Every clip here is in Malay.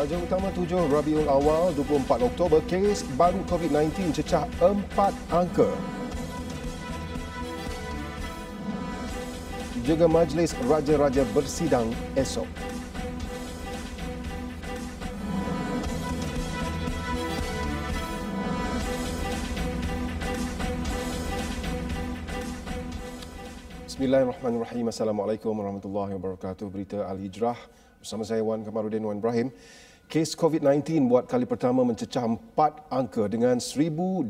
Saja utama 7 Rabiul Awal 24 Oktober kes baru COVID-19 cecah 4 angka. Juga majlis raja-raja bersidang esok. Bismillahirrahmanirrahim. Assalamualaikum warahmatullahi wabarakatuh. Berita Al-Hijrah bersama saya Wan Kamarudin Wan Ibrahim kes COVID-19 buat kali pertama mencecah empat angka dengan 1,228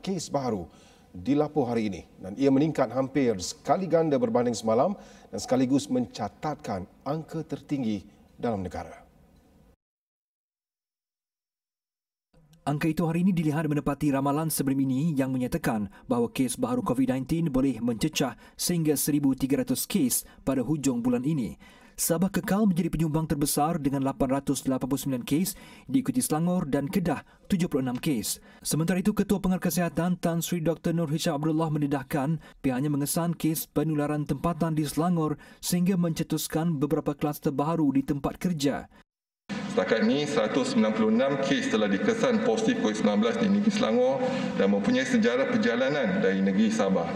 kes baru dilaporkan hari ini dan ia meningkat hampir sekali ganda berbanding semalam dan sekaligus mencatatkan angka tertinggi dalam negara. Angka itu hari ini dilihat menepati ramalan sebelum ini yang menyatakan bahawa kes baru COVID-19 boleh mencecah sehingga 1,300 kes pada hujung bulan ini. Sabah kekal menjadi penyumbang terbesar dengan 889 kes diikuti Selangor dan Kedah 76 kes. Sementara itu, Ketua Pengarah Kesihatan Tan Sri Dr. Nur Hisham Abdullah mendedahkan pihaknya mengesan kes penularan tempatan di Selangor sehingga mencetuskan beberapa kluster baru di tempat kerja. Setakat ini, 196 kes telah dikesan positif COVID-19 di negeri Selangor dan mempunyai sejarah perjalanan dari negeri Sabah.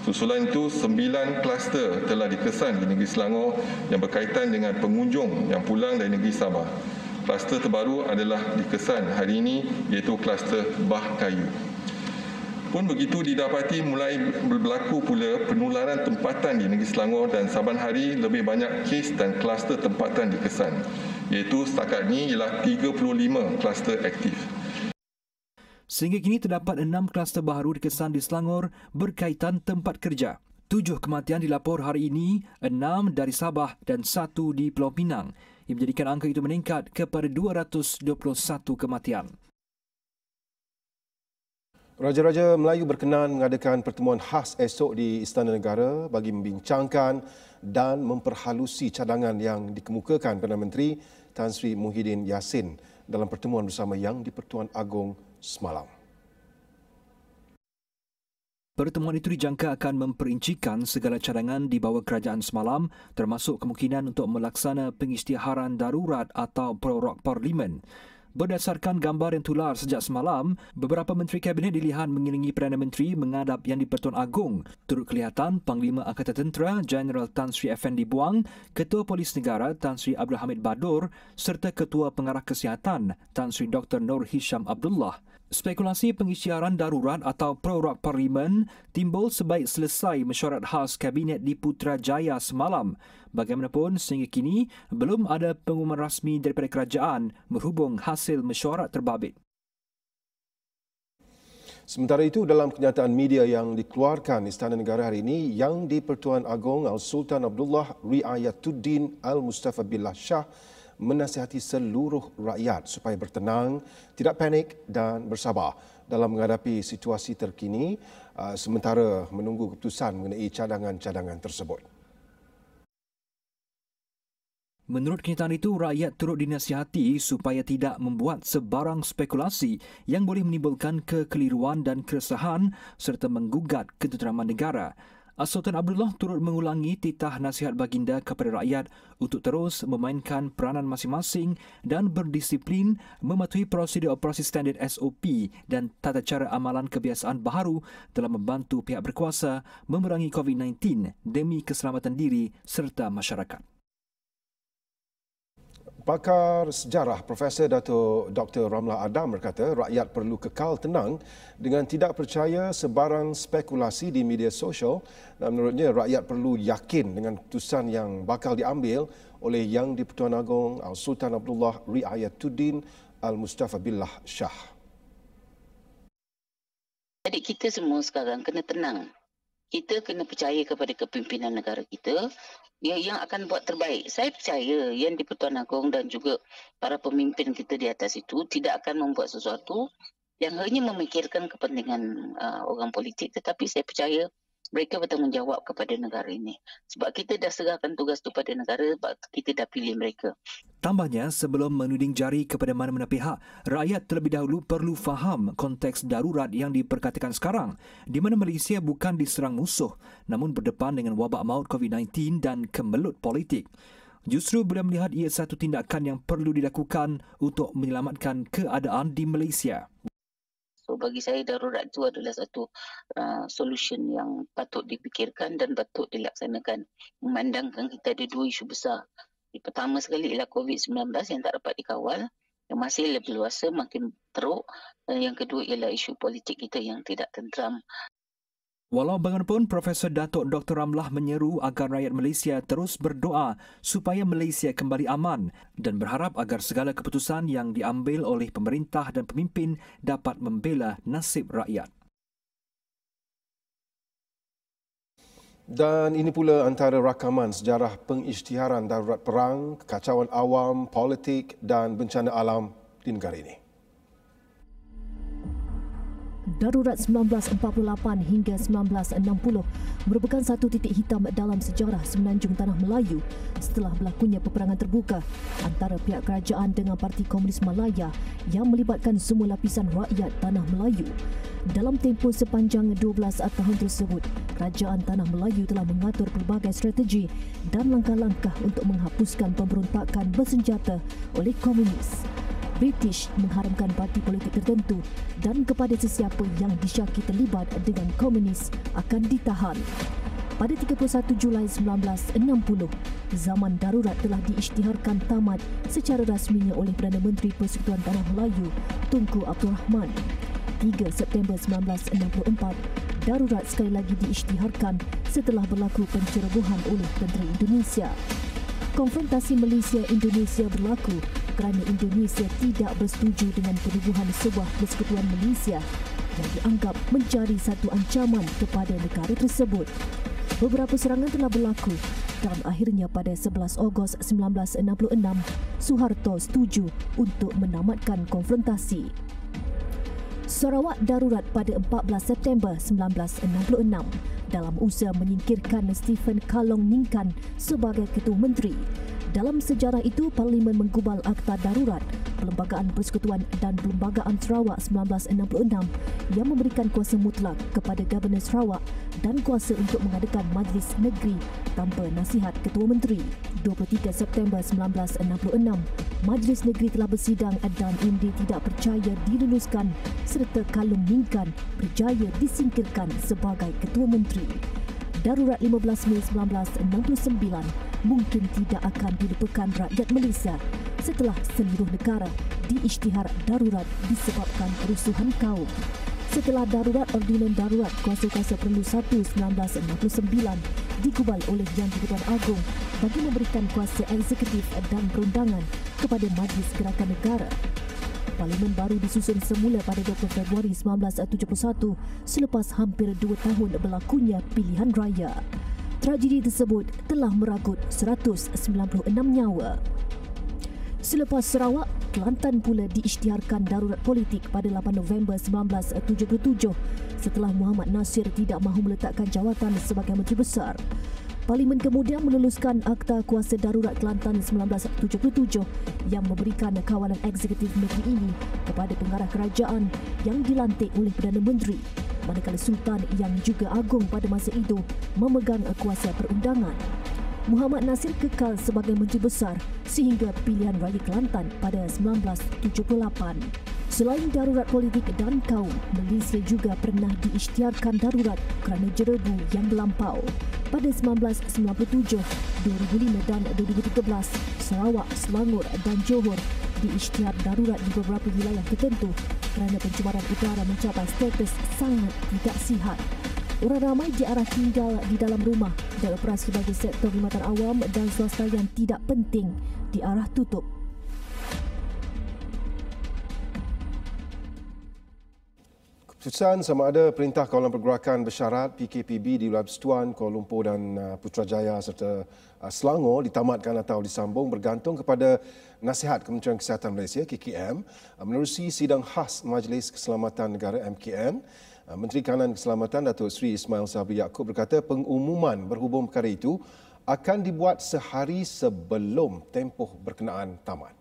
Susulan itu, sembilan kluster telah dikesan di negeri Selangor yang berkaitan dengan pengunjung yang pulang dari negeri Sabah. Kluster terbaru adalah dikesan hari ini iaitu kluster Bah Kayu. Pun begitu didapati mulai berlaku pula penularan tempatan di negeri Selangor dan saban hari lebih banyak kes dan kluster tempatan dikesan iaitu setakat ini ialah 35 kluster aktif. Sehingga kini terdapat enam kluster baru dikesan di Selangor berkaitan tempat kerja. Tujuh kematian dilaporkan hari ini, enam dari Sabah dan satu di Pulau Pinang. Ia menjadikan angka itu meningkat kepada 221 kematian. Raja-Raja Melayu berkenan mengadakan pertemuan khas esok di Istana Negara bagi membincangkan dan memperhalusi cadangan yang dikemukakan Perdana Menteri Tan Sri Muhyiddin Yassin dalam pertemuan bersama yang di Pertuan Agong semalam. Pertemuan itu dijangka akan memperincikan segala cadangan di bawah kerajaan semalam termasuk kemungkinan untuk melaksana pengisytiharan darurat atau prorok parlimen. Berdasarkan gambar yang tular sejak semalam, beberapa menteri kabinet dilihat mengilingi Perdana Menteri mengadap Yang di-Pertuan Agong. Turut kelihatan Panglima Angkatan Tentera General Tan Sri Effendi Buang, Ketua Polis Negara Tan Sri Abdul Hamid Badur serta Ketua Pengarah Kesihatan Tan Sri Dr. Nur Hisham Abdullah. Spekulasi pengisytiharan darurat atau prorok parlimen timbul sebaik selesai mesyuarat khas kabinet di Putrajaya semalam. Bagaimanapun, sehingga kini belum ada pengumuman rasmi daripada kerajaan berhubung hasil mesyuarat terbabit. Sementara itu, dalam kenyataan media yang dikeluarkan Istana Negara hari ini, Yang di-Pertuan Agong Al-Sultan Abdullah Riayatuddin Al-Mustafa Billah Shah menasihati seluruh rakyat supaya bertenang, tidak panik dan bersabar dalam menghadapi situasi terkini uh, sementara menunggu keputusan mengenai cadangan-cadangan tersebut. Menurut kenyataan itu, rakyat turut dinasihati supaya tidak membuat sebarang spekulasi yang boleh menimbulkan kekeliruan dan keresahan serta menggugat ketenteraman negara. Sultan Abdullah turut mengulangi titah nasihat baginda kepada rakyat untuk terus memainkan peranan masing-masing dan berdisiplin mematuhi prosedur operasi standard SOP dan tata cara amalan kebiasaan baharu dalam membantu pihak berkuasa memerangi COVID-19 demi keselamatan diri serta masyarakat. Pakar sejarah Profesor Dato Dr. Ramla Adam berkata rakyat perlu kekal tenang dengan tidak percaya sebarang spekulasi di media sosial dan menurutnya rakyat perlu yakin dengan keputusan yang bakal diambil oleh Yang di-Pertuan Agong Al-Sultan Abdullah Riayatuddin Al-Mustafa Billah Shah. Jadi kita semua sekarang kena tenang kita kena percaya kepada kepimpinan negara kita yang akan buat terbaik. Saya percaya yang di Pertuan Agong dan juga para pemimpin kita di atas itu tidak akan membuat sesuatu yang hanya memikirkan kepentingan uh, orang politik tetapi saya percaya mereka bertanggungjawab kepada negara ini sebab kita dah serahkan tugas itu pada negara sebab kita dah pilih mereka Tambahnya, sebelum menuding jari kepada mana-mana pihak, rakyat terlebih dahulu perlu faham konteks darurat yang diperkatakan sekarang, di mana Malaysia bukan diserang musuh, namun berdepan dengan wabak maut COVID-19 dan kemelut politik. Justru beliau melihat ia satu tindakan yang perlu dilakukan untuk menyelamatkan keadaan di Malaysia. So bagi saya darurat itu adalah satu uh, solution yang patut dipikirkan dan patut dilaksanakan. Memandangkan kita ada dua isu besar. Yang pertama sekali ialah COVID-19 yang tak dapat dikawal. Yang masih lebih luasa makin teruk. Dan uh, yang kedua ialah isu politik kita yang tidak tenteram. Walau bagaimanapun, Profesor Datuk Dr. Ramlah menyeru agar rakyat Malaysia terus berdoa supaya Malaysia kembali aman dan berharap agar segala keputusan yang diambil oleh pemerintah dan pemimpin dapat membela nasib rakyat. Dan ini pula antara rakaman sejarah pengisytiharan darurat perang, kekacauan awam, politik dan bencana alam di negara ini. Darurat 1948 hingga 1960 merupakan satu titik hitam dalam sejarah semenanjung tanah Melayu setelah berlakunya peperangan terbuka antara pihak kerajaan dengan Parti Komunis Malaya yang melibatkan semua lapisan rakyat tanah Melayu. Dalam tempoh sepanjang 12 tahun tersebut, kerajaan tanah Melayu telah mengatur pelbagai strategi dan langkah-langkah untuk menghapuskan pemberontakan bersenjata oleh komunis. British mengharamkan parti politik tertentu dan kepada sesiapa yang disyaki terlibat dengan komunis akan ditahan. Pada 31 Julai 1960, zaman darurat telah diisytiharkan tamat secara rasminya oleh Perdana Menteri Persekutuan Tanah Melayu, Tunku Abdul Rahman. 3 September 1964, darurat sekali lagi diisytiharkan setelah berlaku pencerobohan oleh tentera Indonesia. Konfrontasi Malaysia-Indonesia berlaku kerana Indonesia tidak bersetuju dengan penubuhan sebuah persekutuan Malaysia yang dianggap mencari satu ancaman kepada negara tersebut. Beberapa serangan telah berlaku dan akhirnya pada 11 Ogos 1966, Soeharto setuju untuk menamatkan konfrontasi. Sarawak darurat pada 14 September 1966 dalam usaha menyingkirkan Stephen Kalong Ningkan sebagai Ketua Menteri dalam sejarah itu, Parlimen menggubal Akta Darurat Perlembagaan Persekutuan dan Perlembagaan Sarawak 1966 yang memberikan kuasa mutlak kepada Gabenor Sarawak dan kuasa untuk mengadakan majlis negeri tanpa nasihat Ketua Menteri. 23 September 1966, majlis negeri telah bersidang dan Indi tidak percaya diluluskan serta Kalum Mingkan berjaya disingkirkan sebagai Ketua Menteri. Darurat 15 Mei 1969 mungkin tidak akan dilupakan rakyat Malaysia setelah seluruh negara diisytihar darurat disebabkan kerusuhan kaum. Setelah darurat Ordinan Darurat Kuasa-Kuasa Perlu 1 1969 dikubal oleh Yang Dibutuan Agong bagi memberikan kuasa eksekutif dan perundangan kepada Majlis Gerakan Negara Parlimen baru disusun semula pada 20 Februari 1971 selepas hampir dua tahun berlakunya pilihan raya. Tragedi tersebut telah meragut 196 nyawa. Selepas Sarawak, Kelantan pula diisytiharkan darurat politik pada 8 November 1977 setelah Muhammad Nasir tidak mahu meletakkan jawatan sebagai Menteri Besar. Parlimen kemudian meluluskan Akta Kuasa Darurat Kelantan 1977 yang memberikan kawalan eksekutif negeri ini kepada pengarah kerajaan yang dilantik oleh Perdana Menteri manakala Sultan yang juga agung pada masa itu memegang kuasa perundangan. Muhammad Nasir kekal sebagai Menteri Besar sehingga pilihan raya Kelantan pada 1978. Selain darurat politik dan kaum, Malaysia juga pernah diisytiharkan darurat kerana jerebu yang melampau. Pada 1997, 2005 dan 2013, Sarawak, Selangor dan Johor diisytihar darurat di beberapa wilayah tertentu kerana pencemaran udara mencapai status sangat tidak sihat. Orang ramai diarah tinggal di dalam rumah dan operasi bagi sektor perkhidmatan awam dan swasta yang tidak penting diarah tutup. Susan, sama ada Perintah Kawalan Pergerakan Bersyarat PKPB di Wilayah Bersetuan, Kuala Lumpur dan uh, Putrajaya serta uh, Selangor ditamatkan atau disambung bergantung kepada nasihat Kementerian Kesihatan Malaysia, KKM, uh, melalui sidang khas Majlis Keselamatan Negara MKN. Menteri Kanan Keselamatan Datuk Seri Ismail Sabri Yaakob berkata pengumuman berhubung perkara itu akan dibuat sehari sebelum tempoh berkenaan tamat.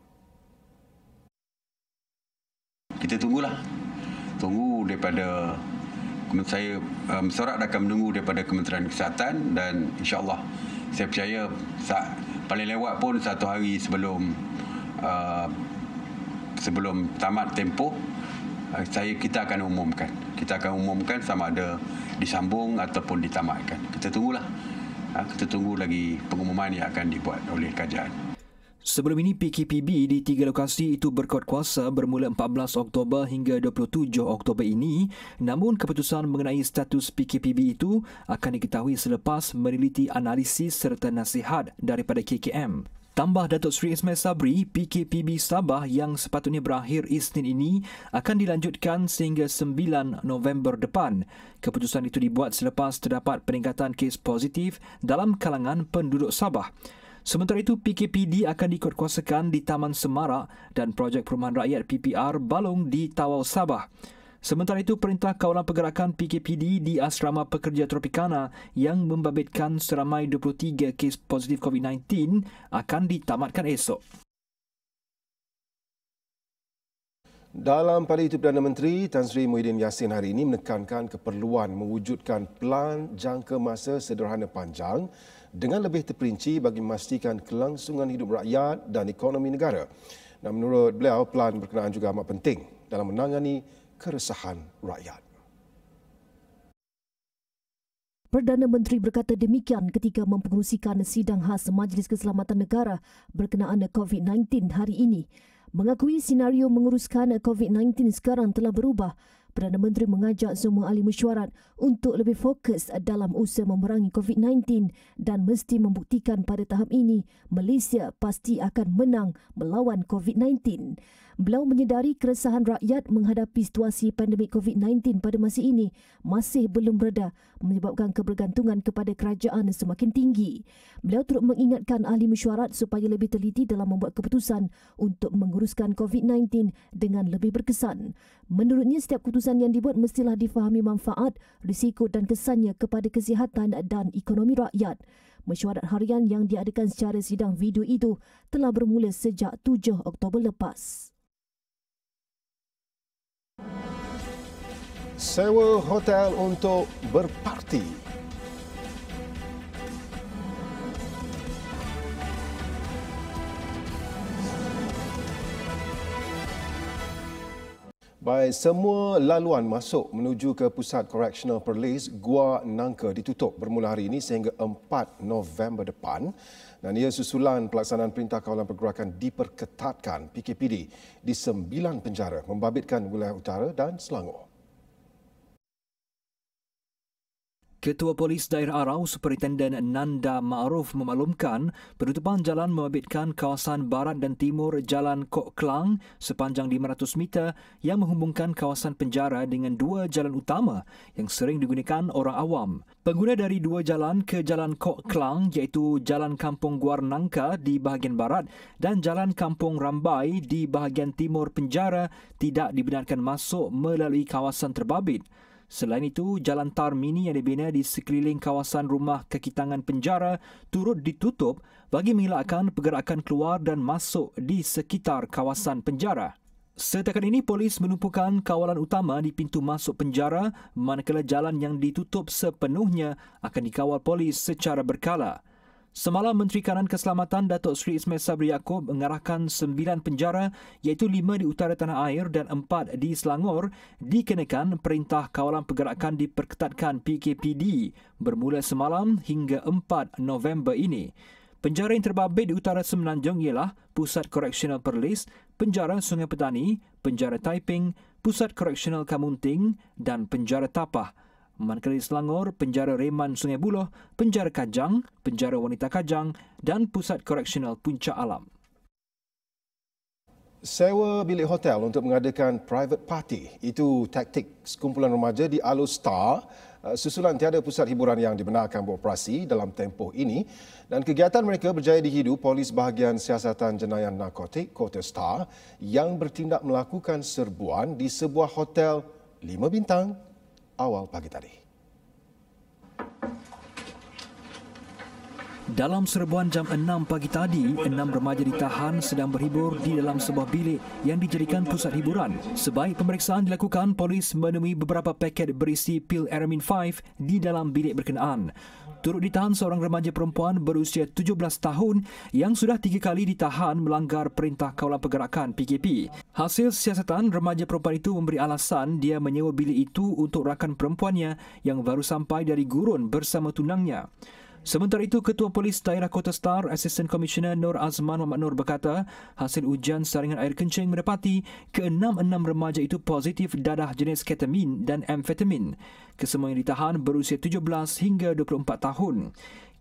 Kita tunggulah tunggu daripada saya mesyuarat um, akan menunggu daripada Kementerian Kesihatan dan insyaAllah saya percaya saat, paling lewat pun satu hari sebelum uh, sebelum tamat tempoh uh, saya kita akan umumkan kita akan umumkan sama ada disambung ataupun ditamatkan kita tunggulah uh, kita tunggu lagi pengumuman yang akan dibuat oleh kajian. Sebelum ini PKPB di tiga lokasi itu berkuat kuasa bermula 14 Oktober hingga 27 Oktober ini namun keputusan mengenai status PKPB itu akan diketahui selepas meneliti analisis serta nasihat daripada KKM. Tambah Datuk Sri Ismail Sabri, PKPB Sabah yang sepatutnya berakhir Isnin ini akan dilanjutkan sehingga 9 November depan. Keputusan itu dibuat selepas terdapat peningkatan kes positif dalam kalangan penduduk Sabah. Sementara itu, PKPD akan dikuatkuasakan di Taman Semara dan Projek Perumahan Rakyat PPR Balong di Tawau Sabah. Sementara itu, Perintah Kawalan Pergerakan PKPD di Asrama Pekerja Tropicana yang membabitkan seramai 23 kes positif COVID-19 akan ditamatkan esok. Dalam pada itu Perdana Menteri Tan Sri Muhyiddin Yassin hari ini menekankan keperluan mewujudkan pelan jangka masa sederhana panjang dengan lebih terperinci bagi memastikan kelangsungan hidup rakyat dan ekonomi negara. Dan menurut beliau, pelan berkenaan juga amat penting dalam menangani keresahan rakyat. Perdana Menteri berkata demikian ketika mempengerusikan sidang khas Majlis Keselamatan Negara berkenaan COVID-19 hari ini. Mengakui senario menguruskan COVID-19 sekarang telah berubah Perdana Menteri mengajak semua ahli mesyuarat untuk lebih fokus dalam usaha memerangi COVID-19 dan mesti membuktikan pada tahap ini Malaysia pasti akan menang melawan COVID-19 beliau menyedari keresahan rakyat menghadapi situasi pandemik COVID-19 pada masa ini masih belum reda menyebabkan kebergantungan kepada kerajaan semakin tinggi. Beliau turut mengingatkan ahli mesyuarat supaya lebih teliti dalam membuat keputusan untuk menguruskan COVID-19 dengan lebih berkesan. Menurutnya, setiap keputusan yang dibuat mestilah difahami manfaat, risiko dan kesannya kepada kesihatan dan ekonomi rakyat. Mesyuarat harian yang diadakan secara sidang video itu telah bermula sejak 7 Oktober lepas. sewa hotel untuk berparti. Baik, semua laluan masuk menuju ke pusat correctional Perlis Gua Nangka ditutup bermula hari ini sehingga 4 November depan. Dan ia susulan pelaksanaan perintah kawalan pergerakan diperketatkan PKPD di sembilan penjara membabitkan wilayah utara dan Selangor. Ketua Polis Daerah Arau, Superintenden Nanda Ma'ruf memaklumkan penutupan jalan membabitkan kawasan barat dan timur Jalan Kok Klang sepanjang 500 meter yang menghubungkan kawasan penjara dengan dua jalan utama yang sering digunakan orang awam. Pengguna dari dua jalan ke Jalan Kok Klang iaitu Jalan Kampung Guar Nangka di bahagian barat dan Jalan Kampung Rambai di bahagian timur penjara tidak dibenarkan masuk melalui kawasan terbabit. Selain itu, jalan tar mini yang dibina di sekeliling kawasan rumah kekitangan penjara turut ditutup bagi mengelakkan pergerakan keluar dan masuk di sekitar kawasan penjara. Setakat ini, polis menumpukan kawalan utama di pintu masuk penjara manakala jalan yang ditutup sepenuhnya akan dikawal polis secara berkala. Semalam Menteri Kanan Keselamatan Datuk Seri Ismail Sabri Yaakob mengarahkan sembilan penjara iaitu lima di utara tanah air dan empat di Selangor dikenakan Perintah Kawalan Pergerakan diperketatkan PKPD bermula semalam hingga 4 November ini. Penjara yang terbabit di utara Semenanjung ialah Pusat Correctional Perlis, Penjara Sungai Petani, Penjara Taiping, Pusat Correctional Kamunting dan Penjara Tapah. Mankeri Selangor, Penjara Reman Sungai Buloh, Penjara Kajang, Penjara Wanita Kajang dan Pusat Koreksional Puncak Alam. Sewa bilik hotel untuk mengadakan private party itu taktik sekumpulan remaja di Alor Star eh, susulan tiada pusat hiburan yang dibenarkan beroperasi dalam tempoh ini dan kegiatan mereka berjaya dihidu polis bahagian siasatan jenayah narkotik Kota Star yang bertindak melakukan serbuan di sebuah hotel lima bintang awal pagi tadi. Dalam serbuan jam 6 pagi tadi, enam remaja ditahan sedang berhibur di dalam sebuah bilik yang dijadikan pusat hiburan. Sebaik pemeriksaan dilakukan, polis menemui beberapa paket berisi pil Aramin 5 di dalam bilik berkenaan turut ditahan seorang remaja perempuan berusia 17 tahun yang sudah tiga kali ditahan melanggar Perintah Kawalan Pergerakan PKP. Hasil siasatan, remaja perempuan itu memberi alasan dia menyewa bilik itu untuk rakan perempuannya yang baru sampai dari gurun bersama tunangnya. Sementara itu, Ketua Polis Daerah Kota Star, Assistant Commissioner Nur Azman Muhammad Nur berkata, hasil ujian saringan air kencing mendapati keenam-enam remaja itu positif dadah jenis ketamin dan amfetamin. Kesemua yang ditahan berusia 17 hingga 24 tahun.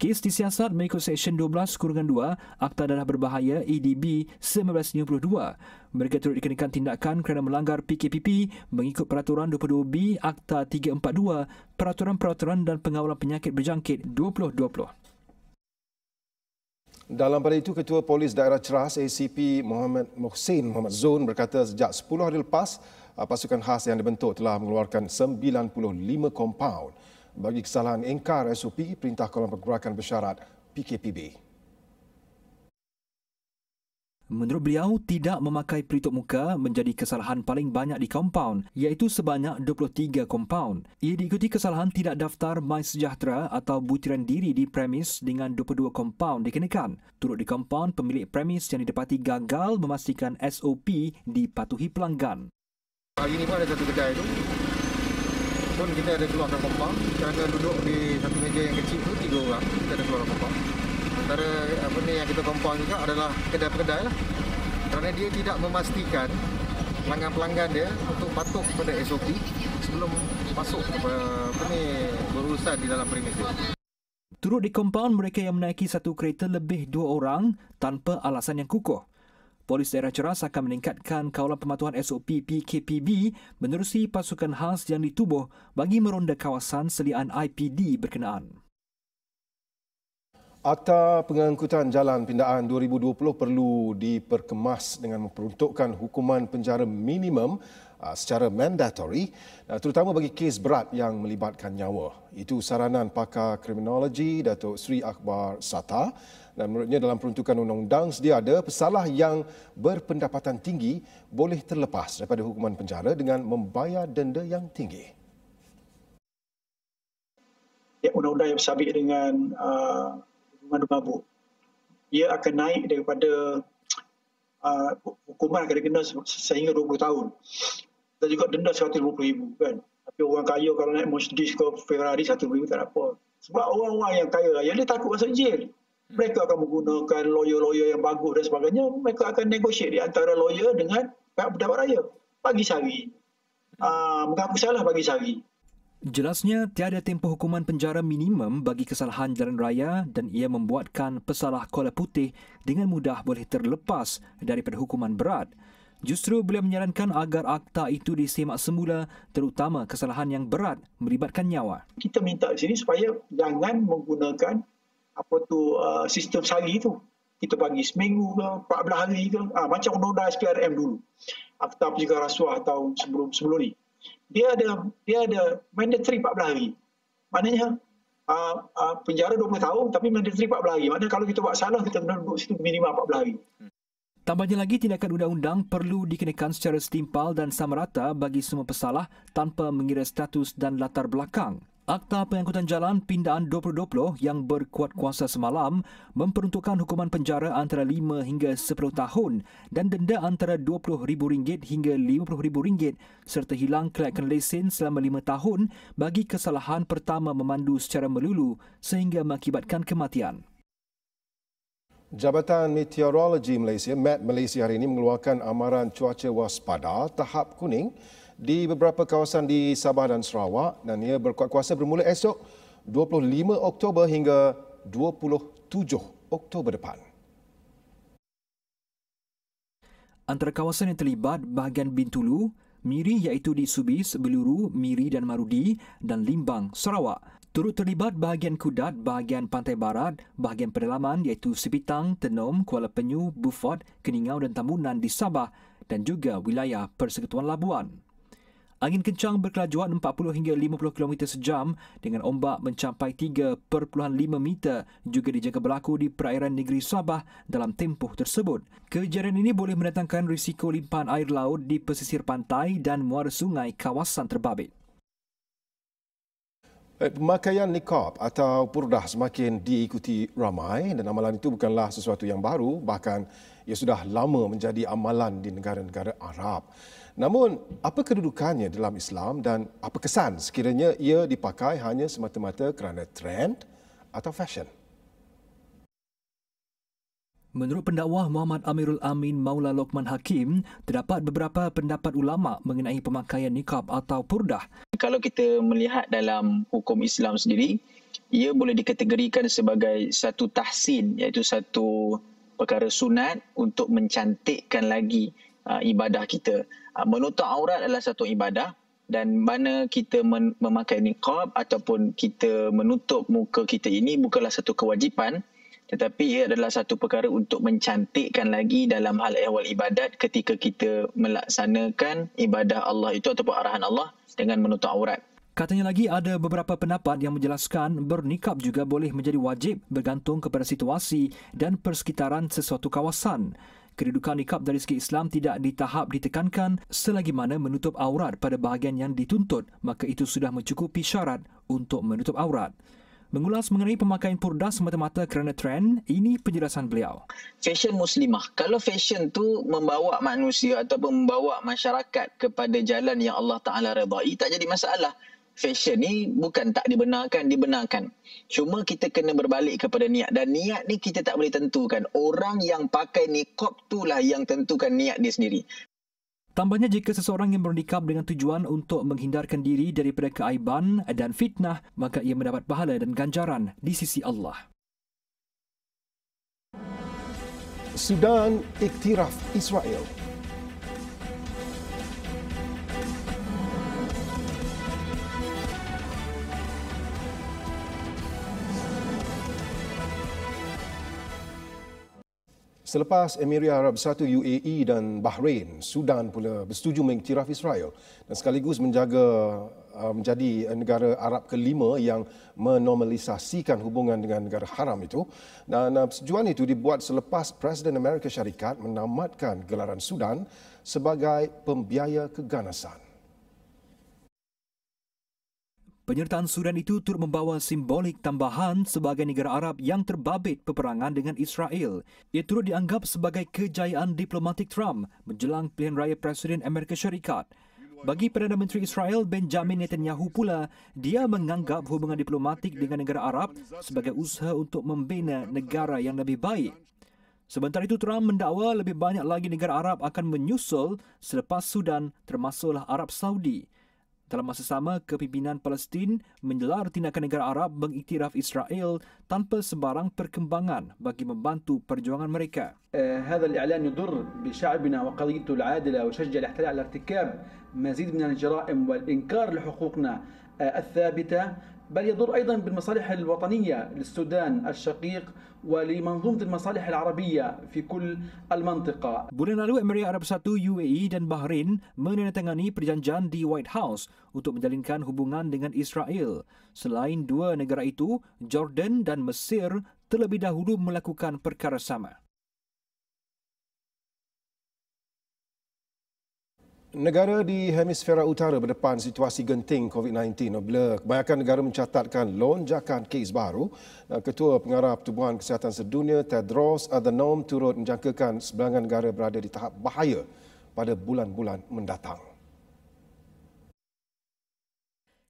Kes disiasat mengikut Seksyen 12 Kurungan 2 Akta Dadah Berbahaya EDB 1992. Mereka turut dikenakan tindakan kerana melanggar PKPP mengikut Peraturan 22B Akta 342 Peraturan Peraturan dan Pengawalan Penyakit Berjangkit 2020. Dalam pada itu, Ketua Polis Daerah Ceras ACP Muhammad Mohsin Mohamed Zon berkata sejak 10 hari lepas, uh, pasukan khas yang dibentuk telah mengeluarkan 95 kompaun bagi kesalahan engkar SOP Perintah Kolam Pergerakan Bersyarat PKPB. Menurut beliau, tidak memakai pelitup muka menjadi kesalahan paling banyak di kompaun iaitu sebanyak 23 kompaun. Ia diikuti kesalahan tidak daftar My Sejahtera atau butiran diri di premis dengan 22 kompaun dikenakan. Turut di kompaun, pemilik premis yang didapati gagal memastikan SOP dipatuhi pelanggan. Hari ini pun ada satu kedai itu Pun kita ada keluarkan kompaun. Kita ada duduk di satu meja yang kecil itu tiga orang. Kita ada keluarkan kompaun antara apa ni yang kita tumpang juga adalah kedai-kedai lah. Kerana dia tidak memastikan pelanggan-pelanggan dia untuk patuh kepada SOP sebelum masuk apa, apa ni berurusan di dalam premis Turut di kompaun, mereka yang menaiki satu kereta lebih dua orang tanpa alasan yang kukuh. Polis daerah Ceras akan meningkatkan kawalan pematuhan SOP PKPB menerusi pasukan khas yang ditubuh bagi meronda kawasan selian IPD berkenaan. Akta Pengangkutan Jalan Pindaan 2020 perlu diperkemas dengan memperuntukkan hukuman penjara minimum uh, secara mandatory uh, terutama bagi kes berat yang melibatkan nyawa. Itu saranan pakar kriminologi Datuk Sri Akbar Sata dan menurutnya dalam peruntukan undang-undang sedia ada pesalah yang berpendapatan tinggi boleh terlepas daripada hukuman penjara dengan membayar denda yang tinggi. Ya, undang-undang yang bersabit dengan uh hukuman mabuk. Ia akan naik daripada uh, hukuman akan dikena sehingga 20 tahun. Dan juga denda RM150,000 kan. Tapi orang kaya kalau naik Mercedes ke Ferrari RM150,000 tak apa. Sebab orang-orang yang kaya raya dia takut masuk jail. Mereka akan menggunakan lawyer-lawyer yang bagus dan sebagainya. Mereka akan negosiasi di antara lawyer dengan pihak pendapat raya. Pagi sehari. Uh, ah, mengaku salah pagi sehari. Jelasnya, tiada tempoh hukuman penjara minimum bagi kesalahan jalan raya dan ia membuatkan pesalah kola putih dengan mudah boleh terlepas daripada hukuman berat. Justru beliau menyarankan agar akta itu disemak semula terutama kesalahan yang berat melibatkan nyawa. Kita minta di sini supaya jangan menggunakan apa tu uh, sistem sali itu. Kita bagi seminggu ke, 14 hari ke, ha, macam undang-undang SPRM dulu. Akta Pencegahan Rasuah tahun sebelum, sebelum ini dia ada dia ada mandatory 14 hari. Maknanya uh, uh, penjara 20 tahun tapi mandatory 14 hari. Maknanya kalau kita buat salah kita kena duduk situ minima 14 hari. Tambahnya lagi, tindakan undang-undang perlu dikenakan secara setimpal dan sama rata bagi semua pesalah tanpa mengira status dan latar belakang. Akta Pengangkutan Jalan Pindaan 2020 yang berkuat kuasa semalam memperuntukkan hukuman penjara antara 5 hingga 10 tahun dan denda antara RM20,000 hingga RM50,000 serta hilang kelayakan lesen selama 5 tahun bagi kesalahan pertama memandu secara melulu sehingga mengakibatkan kematian. Jabatan Meteorologi Malaysia, Met Malaysia hari ini mengeluarkan amaran cuaca waspada tahap kuning di beberapa kawasan di Sabah dan Sarawak dan ia berkuat kuasa bermula esok 25 Oktober hingga 27 Oktober depan. Antara kawasan yang terlibat bahagian Bintulu, Miri iaitu di Subis, Beluru, Miri dan Marudi dan Limbang, Sarawak. Turut terlibat bahagian Kudat, bahagian Pantai Barat, bahagian pedalaman iaitu Sipitang, Tenom, Kuala Penyu, Beaufort, Keningau dan Tambunan di Sabah dan juga wilayah Persekutuan Labuan angin kencang berkelajuan 40 hingga 50 km sejam dengan ombak mencapai 3.5 meter juga dijangka berlaku di perairan negeri Sabah dalam tempoh tersebut. Kejadian ini boleh mendatangkan risiko limpahan air laut di pesisir pantai dan muara sungai kawasan terbabit. Pemakaian nikab atau purdah semakin diikuti ramai dan amalan itu bukanlah sesuatu yang baru bahkan ia sudah lama menjadi amalan di negara-negara Arab. Namun, apa kedudukannya dalam Islam dan apa kesan sekiranya ia dipakai hanya semata-mata kerana trend atau fashion? Menurut pendakwah Muhammad Amirul Amin Maula Lokman Hakim, terdapat beberapa pendapat ulama mengenai pemakaian nikab atau purdah. Kalau kita melihat dalam hukum Islam sendiri, ia boleh dikategorikan sebagai satu tahsin iaitu satu perkara sunat untuk mencantikkan lagi uh, ibadah kita. Ah, menutup aurat adalah satu ibadah dan mana kita memakai niqab ataupun kita menutup muka kita ini bukanlah satu kewajipan tetapi ia adalah satu perkara untuk mencantikkan lagi dalam hal ehwal ibadat ketika kita melaksanakan ibadah Allah itu ataupun arahan Allah dengan menutup aurat. Katanya lagi ada beberapa pendapat yang menjelaskan bernikab juga boleh menjadi wajib bergantung kepada situasi dan persekitaran sesuatu kawasan. Kedudukan ikab dari segi Islam tidak di tahap ditekankan selagi mana menutup aurat pada bahagian yang dituntut, maka itu sudah mencukupi syarat untuk menutup aurat. Mengulas mengenai pemakaian purdah semata-mata kerana trend, ini penjelasan beliau. Fashion muslimah. Kalau fashion tu membawa manusia ataupun membawa masyarakat kepada jalan yang Allah Ta'ala redai, tak jadi masalah fashion ni bukan tak dibenarkan, dibenarkan. Cuma kita kena berbalik kepada niat. Dan niat ni kita tak boleh tentukan. Orang yang pakai niqab tu lah yang tentukan niat dia sendiri. Tambahnya jika seseorang yang bernikab dengan tujuan untuk menghindarkan diri daripada keaiban dan fitnah, maka ia mendapat pahala dan ganjaran di sisi Allah. Sudan iktiraf Israel Selepas Emiria Arab Satu UAE dan Bahrain, Sudan pula bersetuju mengiktiraf Israel dan sekaligus menjaga uh, menjadi negara Arab kelima yang menormalisasikan hubungan dengan negara haram itu. Dan uh, persetujuan itu dibuat selepas Presiden Amerika Syarikat menamatkan gelaran Sudan sebagai pembiaya keganasan. Penyertaan Sudan itu turut membawa simbolik tambahan sebagai negara Arab yang terbabit peperangan dengan Israel. Ia turut dianggap sebagai kejayaan diplomatik Trump menjelang pilihan raya Presiden Amerika Syarikat. Bagi Perdana Menteri Israel Benjamin Netanyahu pula, dia menganggap hubungan diplomatik dengan negara Arab sebagai usaha untuk membina negara yang lebih baik. Sementara itu Trump mendakwa lebih banyak lagi negara Arab akan menyusul selepas Sudan termasuklah Arab Saudi. Dalam masa sama, kepimpinan Palestin menjelar tindakan negara Arab mengiktiraf Israel tanpa sebarang perkembangan bagi membantu perjuangan mereka. هذا الاعلان يضر بشعبنا وقضيته العادله ويشجع الاحتلال على ارتكاب مزيد من الجرائم والانكار لحقوقنا الثابته بل يضر ايضا بالمصالح الوطنيه للسودان الشقيق ولمنظومه المصالح العربيه في كل المنطقه. Bulan lalu, Emirat Arab Satu UAE dan Bahrain menandatangani perjanjian di White House untuk menjalinkan hubungan dengan Israel. Selain dua negara itu, Jordan dan Mesir terlebih dahulu melakukan perkara sama. Negara di hemisfera utara berdepan situasi genting COVID-19 apabila kebanyakan negara mencatatkan lonjakan kes baru. Eh, Ketua Pengarah Pertubuhan Kesihatan Sedunia Tedros Adhanom turut menjangkakan sebelangan negara berada di tahap bahaya pada bulan-bulan mendatang.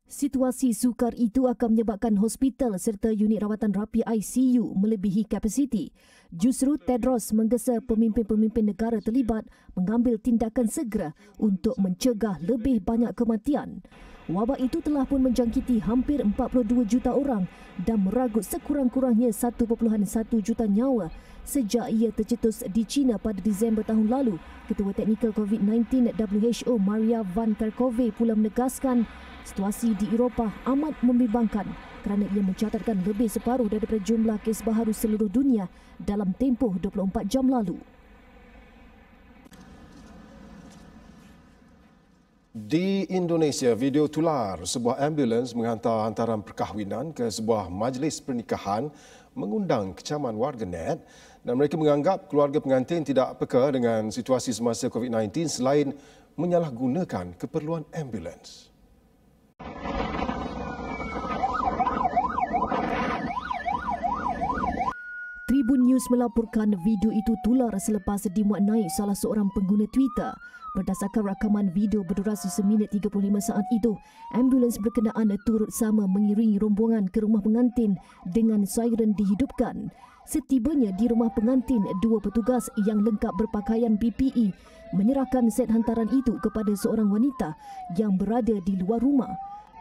Situasi sukar itu akan menyebabkan hospital serta unit rawatan rapi ICU melebihi kapasiti. Justru Tedros menggesa pemimpin-pemimpin negara terlibat mengambil tindakan segera untuk mencegah lebih banyak kematian. Wabak itu telah pun menjangkiti hampir 42 juta orang dan meragut sekurang-kurangnya 1.1 juta nyawa sejak ia tercetus di China pada Disember tahun lalu. Ketua Teknikal COVID-19 WHO Maria Van Kerkhove pula menegaskan situasi di Eropah amat membimbangkan kerana ia mencatatkan lebih separuh daripada jumlah kes baharu seluruh dunia dalam tempoh 24 jam lalu. Di Indonesia, video tular sebuah ambulans menghantar hantaran perkahwinan ke sebuah majlis pernikahan mengundang kecaman warganet dan mereka menganggap keluarga pengantin tidak peka dengan situasi semasa COVID-19 selain menyalahgunakan keperluan ambulans. Tribun News melaporkan video itu tular selepas dimuat naik salah seorang pengguna Twitter. Berdasarkan rakaman video berdurasi 1 minit 35 saat itu, ambulans berkenaan turut sama mengiringi rombongan ke rumah pengantin dengan siren dihidupkan. Setibanya di rumah pengantin, dua petugas yang lengkap berpakaian PPE menyerahkan set hantaran itu kepada seorang wanita yang berada di luar rumah.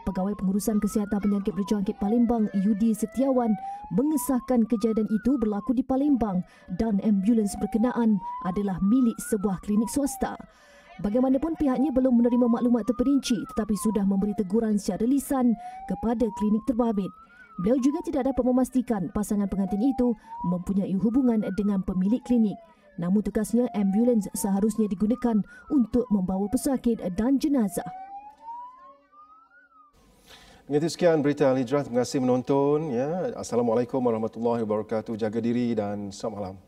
Pegawai Pengurusan Kesihatan Penyakit Berjangkit Palembang, Yudi Setiawan, mengesahkan kejadian itu berlaku di Palembang dan ambulans berkenaan adalah milik sebuah klinik swasta. Bagaimanapun pihaknya belum menerima maklumat terperinci tetapi sudah memberi teguran secara lisan kepada klinik terbabit. Beliau juga tidak dapat memastikan pasangan pengantin itu mempunyai hubungan dengan pemilik klinik. Namun tugasnya ambulans seharusnya digunakan untuk membawa pesakit dan jenazah. Begitu sekian berita Al-Hijrah. Terima kasih menonton. Ya. Assalamualaikum warahmatullahi wabarakatuh. Jaga diri dan selamat malam.